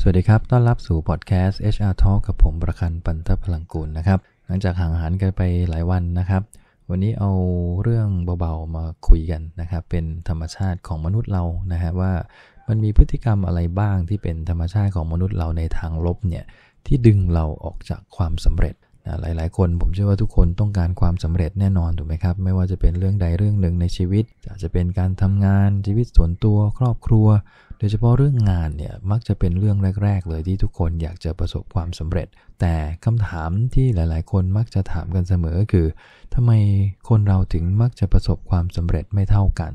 สวัสดีครับ ต้อนรับสู่พอดแคสต์ HR Talk กับผมประคันปันทพลังกูลนะครับ หลังจากห่างหายกันไปหลายวันนะครับ วันนี้เอาเรื่องเบาๆมาคุยกันนะครับ เป็นธรรมชาติของมนุษย์เรานะฮะว่ามันมีพฤติกรรมอะไรบ้างที่เป็นธรรมชาติของมนุษย์เราในทางลบเนี่ยที่ดึงเราออกจากความสำเร็จนะหลายๆคนผมเชื่อว่าทุกคนต้องการความสำเร็จแน่นอนถูกไหมครับ ไม่ว่าจะเป็นเรื่องใดเรื่องหนึ่งในชีวิต อาจจะเป็นการทำงานชีวิตส่วนตัวครอบครัวโดยเฉพาะเรื่องงานเนี่ยมักจะเป็นเรื่องแรกๆเลยที่ทุกคนอยากจะประสบความสำเร็จ แต่คำถามที่หลายๆ คนมักจะถามกันเสมอคือ ทำไมคนเราถึงมักจะประสบความสำเร็จไม่เท่ากัน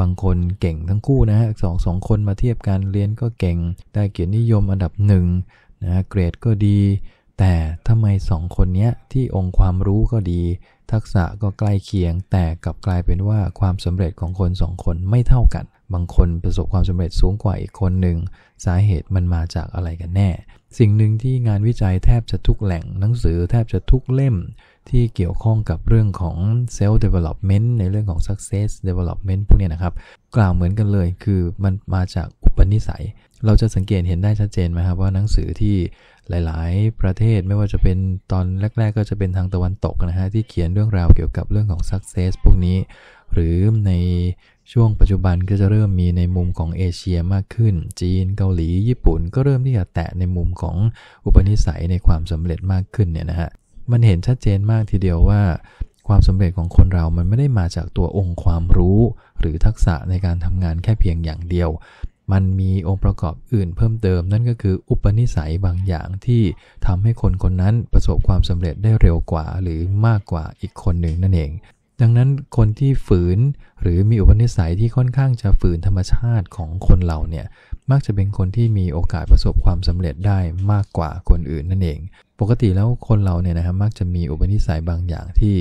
บางคนเก่งทั้งคู่นะสองสองคนมาเทียบกันเรียนก็เก่งได้เกียรตินิยมอันดับหนึ่งนะเกรดก็ดี แต่ทำไมสองคนนี้ที่องค์ความรู้ก็ดี ทักษะก็ใกล้เคียง แต่กลับกลายเป็นว่าความสำเร็จของคนสองคนไม่เท่ากันบางคน ประสบความสำเร็จสูงกว่าอีกคนหนึ่ง สาเหตุมันมาจากอะไรกันแน่ สิ่งหนึ่งที่งานวิจัยแทบจะทุกแหล่ง หนังสือแทบจะทุกเล่มที่เกี่ยวข้องกับเรื่องของ self development ในเรื่องของ success development พวกนี้นะครับ กล่าวเหมือนกันเลยคือมันมาจากอุปนิสัย เราจะสังเกตเห็นได้ชัดเจนไหมครับ ว่าหนังสือที่หลาย ๆ ประเทศไม่ว่าจะเป็นตอนแรก ๆก็จะเป็นทางตะวันตกนะฮะที่เขียนเรื่องราวเกี่ยวกับเรื่องของ success พวกนี้ หรือในช่วงปัจจุบันก็จะเริ่มมีในมุมของเอเชียมากขึ้น จีน เกาหลี ญี่ปุ่น ก็เริ่มที่จะแตะในมุมของอุปนิสัยในความสำเร็จมากขึ้นเนี่ยนะฮะ มันเห็นชัดเจนมากทีเดียวว่า ความสำเร็จของคนเรา มันไม่ได้มาจากตัวองค์ความรู้ หรือทักษะในการทำงานแค่เพียงอย่างเดียว มันมีองค์ประกอบอื่น เพิ่มเติมนั่นก็คือ อุปนิสัยบางอย่างที่ทำให้คนคนนั้นประสบความสำเร็จได้เร็วกว่าหรือมากกว่าอีกคนหนึ่งนั่นเองดังนั้นคนที่ฝืนหรือมีอุปนิสัยที่ค่อนข้างจะฝืนธรรมชาติของคนเราเนี่ยมักจะเป็นคนที่มีโอกาสประสบความสำเร็จได้มากกว่าคนอื่นนั่นเอง ปกติแล้วคนเราเนี่ยนะครับมักจะมีอุปนิสัยบางอย่างที่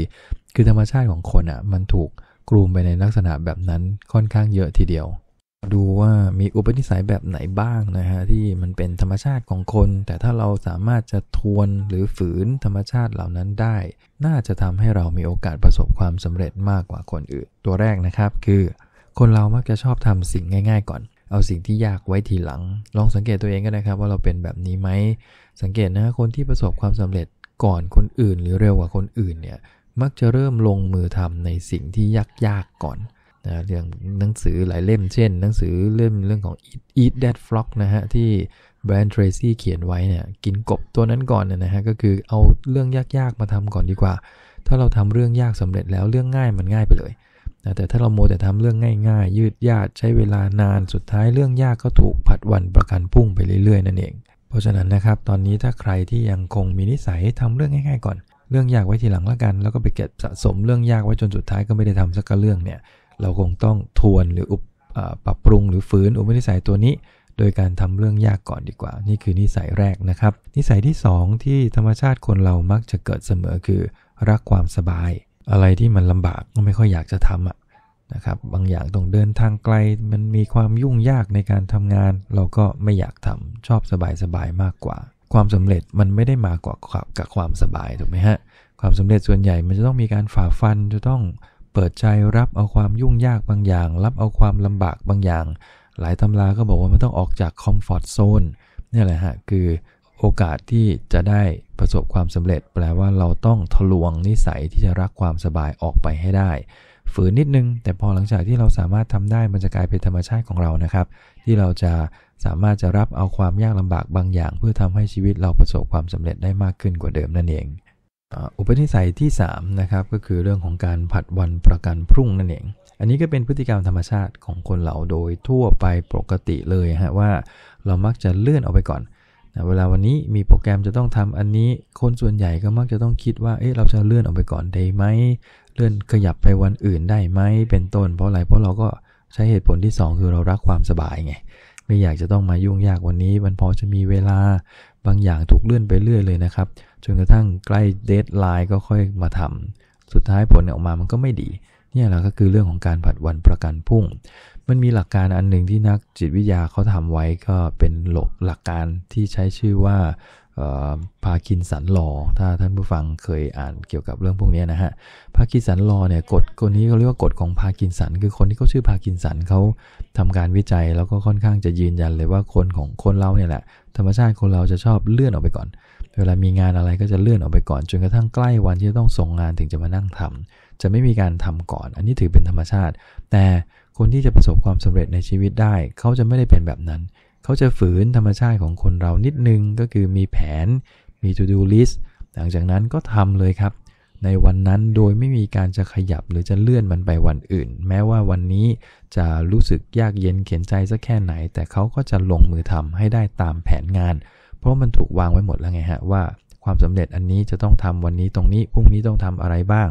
คือธรรมชาติของคนอะ่ะมันถูกกลุ่มไปในลักษณะแบบนั้นค่อนข้างเยอะทีเดียวดูว่ามีอุปนิสัยแบบไหนบ้างนะฮะที่มันเป็นธรรมชาติของคน แต่ถ้าเราสามารถจะทวนหรือฝืนธรรมชาติเหล่านั้นได้ น่าจะทำให้เรามีโอกาสประสบความสำเร็จมากกว่าคนอื่น ตัวแรกนะครับคือ คนเรามักจะชอบทำสิ่งง่ายๆก่อนเอาสิ่งที่ยากไว้ทีหลัง ลองสังเกตตัวเองก็ได้ครับ ว่าเราเป็นแบบนี้ไหมสังเกตนะคนที่ประสบความสำเร็จก่อนคนอื่นหรือเร็วกว่าคนอื่นเนี่ยมักจะเริ่มลงมือทำในสิ่งที่ยากๆก่อนนะเรื่องหนังสือหลายเล่มเช่น หนังสือเล่มเรื่องของ Eat, Eat h a t Frog นะฮะที่แบรนด์เทรซี่เขียนไว้เนี่ยกินกบตัวนั้นก่อนนะฮะก็คือเอาเรื่องยาก ๆ มาทำก่อนดีกว่า ถ้าเราทำเรื่องยากสำเร็จแล้วเรื่องง่ายมันง่ายไปเลยนะแต่ถ้าเราโมแต่ทำเรื่องง่าย ๆ ยืดยาดใช้เวลานานสุดท้าย เรื่องยาก ก็ถูกผัดวันประกันพุ่งไปเรื่อยๆนั่นเอง เพราะฉะนั้นนะครับตอนนี้ถ้าใครที่ยังคงมีนิสัยทำเรื่องง่ายๆก่อน เรื่องยากไว้ทีหลังละกัน แล้วก็ไปเก็บสะสมเรื่องยากไว้จนสุดท้ายก็ไม่ได้ทำสักเรื่องเนี่ยเราคงต้องทวนหรืออุปปรับปรุงหรือฝืนอุปนิสัยตัวนี้ โดยการทำเรื่องยากก่อนดีกว่า นี่คือนิสัยแรกนะครับ นิสัยที่ 2 ที่ธรรมชาติคนเรามักจะเกิดเสมอคือรักความสบาย อะไรที่มันลำบากก็ไม่ค่อยอยากจะทำอะนะครับบางอย่างต้องเดินทางไกลมันมีความยุ่งยากในการทำงาน เราก็ไม่อยากทำชอบสบายๆมากกว่า ความสำเร็จมันไม่ได้มากกว่ากับความสบายถูกไหมฮะความสำเร็จส่วนใหญ่มันจะต้องมีการฝ่าฟันจะต้องเปิดใจรับเอาความยุ่งยากบางอย่าง รับเอาความลำบากบางอย่าง หลายตำราก็บอกว่ามันต้องออกจากคอมฟอร์ทโซนนี่แหละฮะคือโอกาสที่จะได้ประสบความสำเร็จ แปลว่าเราต้องทะลวงนิสัยที่จะรักความสบายออกไปให้ได้ ฝืนนิดนึงแต่พอหลังจากที่เราสามารถทำได้มันจะกลายเป็นธรรมชาติของเรานะครับ ที่เราจะสามารถจะรับเอาความยากลำบากบางอย่าง เพื่อทำให้ชีวิตเราประสบความสำเร็จได้มากขึ้นกว่าเดิมนั่นเองอุปนิสัยที่3นะครับก็คือเรื่องของการผัดวันประกันพรุ่งนั่นเอง อันนี้ก็เป็นพฤติกรรมธรรมชาติของคนเรา โดยทั่วไปปกติเลยฮะว่าเรามักจะเลื่อนออกไปก่อนนะเวลาวันนี้มีโปรแกรมจะต้องทำอันนี้ คนส่วนใหญ่ก็มักจะต้องคิดว่าเอ๊ะเราจะเลื่อนออกไปก่อนได้ไหมเลื่อนขยับไปวันอื่นได้ไหมเป็นต้น เพราะอะไรเพราะเราก็ใช้เหตุผลที่ 2 คือเรารักความสบายไงไม่อยากจะต้องมายุ่งยากวันนี้มันพอจะมีเวลาบางอย่างถูกเลื่อนไปเรื่อยเลยนะครับจนกระทั่งใกล้เดทไลน์ก็ค่อยมาทำ สุดท้ายผลออกมามันก็ไม่ดี นี่แหละก็คือเรื่องของการผัดวันประกันพุ่ง มันมีหลักการอันหนึ่งที่นักจิตวิทยาเขาทำไว้ก็เป็นหลหลักการที่ใช้ชื่อว่าพาคินสันลอถ้าท่านผู้ฟังเคยอ่านเกี่ยวกับเรื่องพวกนี้นะฮะ พาคินสันลอเนี่ยกฎคนนี้เขาเรียกว่ากฎของพาคินสัน คือคนที่เขาชื่อพาคินสันเขาทำการวิจัยแล้วก็ค่อนข้างจะยืนยันเลยว่าคนของคนเราเนี่ยแหละธรรมชาติคนเราจะชอบเลื่อนออกไปก่อนเวลามีงานอะไรก็จะเลื่อนออกไปก่อนจนกระทั่งใกล้วันที่จะต้องส่งงานถึงจะมานั่งทำ จะไม่มีการทำก่อน อันนี้ถือเป็นธรรมชาติ แต่คนที่จะประสบความสำเร็จในชีวิตได้ เขาจะไม่ได้เป็นแบบนั้น เขาจะฝืนธรรมชาติของคนเรานิดนึงก็คือมีแผน มี to do list หลังจากนั้นก็ทำเลยครับ ในวันนั้นโดยไม่มีการจะขยับหรือจะเลื่อนมันไปวันอื่น แม้ว่าวันนี้จะรู้สึกยากเย็นเขียนใจสักแค่ไหน แต่เขาก็จะลงมือทำให้ได้ตามแผนงานเพราะมันถูกวางไว้หมดแล้วไงฮะ ว่าความสำเร็จอันนี้จะต้องทำวันนี้ตรงนี้พรุ่งนี้ต้องทำอะไรบ้าง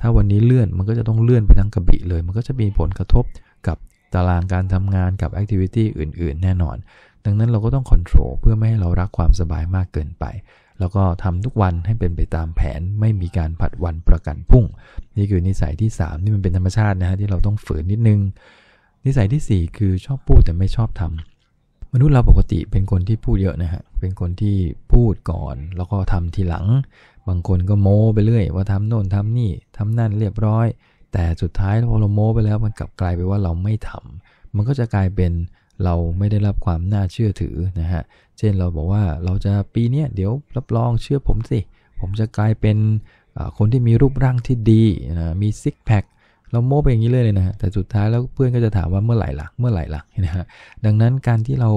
ถ้าวันนี้เลื่อนมันก็จะต้องเลื่อนไปทั้งกระบี่เลยมันก็จะมีผลกระทบกับตารางการทำงานกับแอคทิวิตี้อื่น ๆ แน่นอน ดังนั้นเราก็ต้องควบคุมเพื่อไม่ให้เรารักความสบายมากเกินไป แล้วก็ทำทุกวันให้เป็นไปตามแผนไม่มีการผัดวันประกันพรุ่ง นี่คือนิสัยที่3นี่มันเป็นธรรมชาตินะฮะที่เราต้องฝืนนิดนึง นิสัยที่4คือชอบพูดแต่ไม่ชอบทำมนุษย์เราปกติเป็นคนที่พูดเยอะนะฮะ เป็นคนที่พูดก่อนแล้วก็ทำทีหลัง บางคนก็โม้ไปเรื่อย ว่าทำโน่นทำนี่ทำนั่นเรียบร้อย แต่สุดท้ายพอเราโม้ไปแล้วมันกลับกลายไปว่าเราไม่ทำ มันก็จะกลายเป็นเราไม่ได้รับความน่าเชื่อถือนะฮะ เช่นเราบอกว่าเราจะปีนี้เดี๋ยวรับรองเชื่อผมสิ ผมจะกลายเป็นคนที่มีรูปร่างที่ดีนะมีซิกแพคเราโม้ไปอย่างนี้เลยเลยนะฮะแต่สุดท้ายแล้วเพื่อนก็จะถามว่าเมื่อไหร่ล่ะเมื่อไหร่ล่ะนะฮะดังนั้นการที่เรา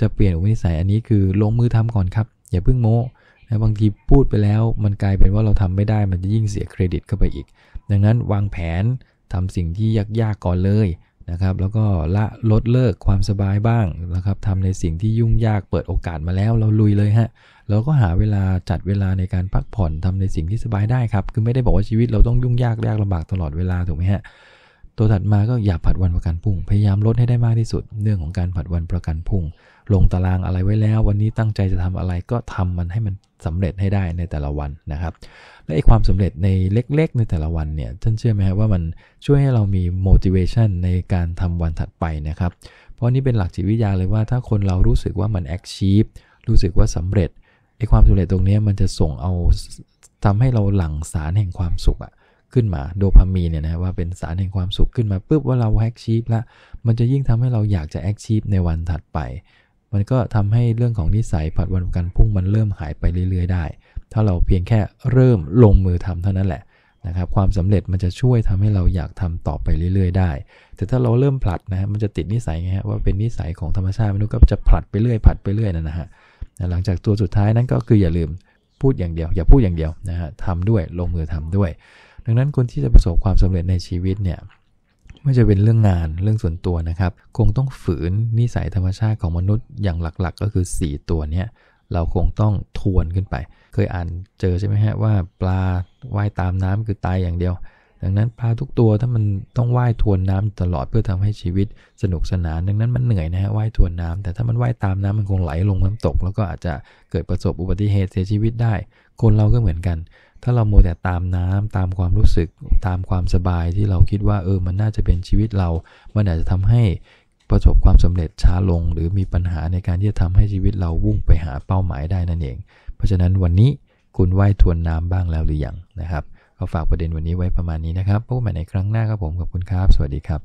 จะเปลี่ยนอุปนิสัยอันนี้คือ ลงมือทำก่อนครับ อย่าเพิ่งโม้นะบางทีพูดไปแล้ว มันกลายเป็นว่าเราทำไม่ได้มันจะยิ่งเสียเครดิตเข้าไปอีก ดังนั้นวางแผนทำสิ่งที่ยากๆก่อนเลยนะครับแล้วก็ละลดเลิกความสบายบ้างนะครับทำในสิ่งที่ยุ่งยากเปิดโอกาสมาแล้วเราลุยเลยฮะเราก็หาเวลาจัดเวลาในการพักผ่อน ทำในสิ่งที่สบายได้ครับคือไม่ได้บอกว่าชีวิตเราต้องยุ่งยากยากลำบากตลอดเวลาถูกไหมฮะ ตัวถัดมาก็อย่าผัดวันประกันพุ่ง พยายามลดให้ได้มากที่สุดเรื่องของการผัดวันประกันพุ่งลงตารางอะไรไว้แล้ว วันนี้ตั้งใจจะทำอะไรก็ทำมันให้มันสำเร็จให้ได้ในแต่ละวันนะครับและไอ้ความสำเร็จในเล็กๆในแต่ละวันเนี่ยท่านเชื่อไหมครัว่ามันช่วยให้เรามี motivation ในการทำวันถัดไปนะครับเพราะนี่เป็นหลักจิตวิทยาเลยว่า ถ้าคนเรารู้สึกว่ามัน achieve รู้สึกว่าสำเร็จไอ้ความสำเร็จตรงนี้มันจะส่งเอาทำให้เราหลั่งสารแห่งความสุขอะขึ้นมาโดพามีเนี่ยนะว่าเป็นสารแห่งความสุขขึ้นมาปุ๊บว่าเราแอคชีพล้วมันจะยิ่งทำให้เราอยากจะแอคชีพในวันถัดไปมันก็ทำให้เรื่องของนิสัยผัดวันประกัน พุ่งมันเริ่มหายไปเรื่อย ๆได้ ถ้าเราเพียงแค่เริ่มลงมือทำเท่านั้นแหละนะครับความสำเร็จมันจะช่วยทำให้เราอยากทำต่อไปเรื่อยๆได้ แต่ถ้าเราเริ่มผลัดนะมันจะติดนิสัยไงฮะว่าเป็นนิสัยของธรรมชาติมนุษย์ก็จะผลัดไปเรื่อยผลัด ไปเรื่อยนั่นนะฮะหลังจากตัวสุดท้ายนั้นก็คืออย่าลืมพูดอย่างเดียวอย่าพูดอย่างเดียวนะฮะทำด้วยลงมือทำด้วย ดังนั้นคนที่จะประสบความสำเร็จในชีวิตเนี่ยไม่จะเป็นเรื่องงานเรื่องส่วนตัวนะครับ คงต้องฝืนนิสัยธรรมชาติของมนุษย์อย่างหลักๆ ก็คือ 4ตัวเนี้ยเราคงต้องทวนขึ้นไป เคยอ่านเจอใช่ไหมฮะว่าปลาว่ายตามน้ำคือตายอย่างเดียว ดังนั้นปลาทุกตัวถ้ามันต้องว่ายทวนน้ำตลอดเพื่อทำให้ชีวิตสนุกสนานดังนั้นมันเหนื่อยนะฮะว่ายทวนน้าแต่ถ้ามันว่ายตามน้ำมันคงไหลลงน้ำตกแล้วก็อาจจะเกิดประสบอุบัติเหตุเสียชีวิตได้ คนเราก็เหมือนกันถ้าเราโมแต่ตามน้ำตามความรู้สึกตามความสบายที่เราคิดว่าเออมันน่าจะเป็นชีวิตเรา มันอาจจะทำให้ประสบความสำเร็จช้าลง หรือมีปัญหาในการที่จะทำให้ชีวิตเราวุ่งไปหาเป้าหมายได้นั่นเอง เพราะฉะนั้นวันนี้คุณไหว้ทวนน้าบ้างแล้วหรือยังนะครับก็ฝากประเด็นวันนี้ไว้ประมาณนี้นะครับพบกันใหม่ในครั้งหน้าครับผมขอบคุณครับสวัสดีครับ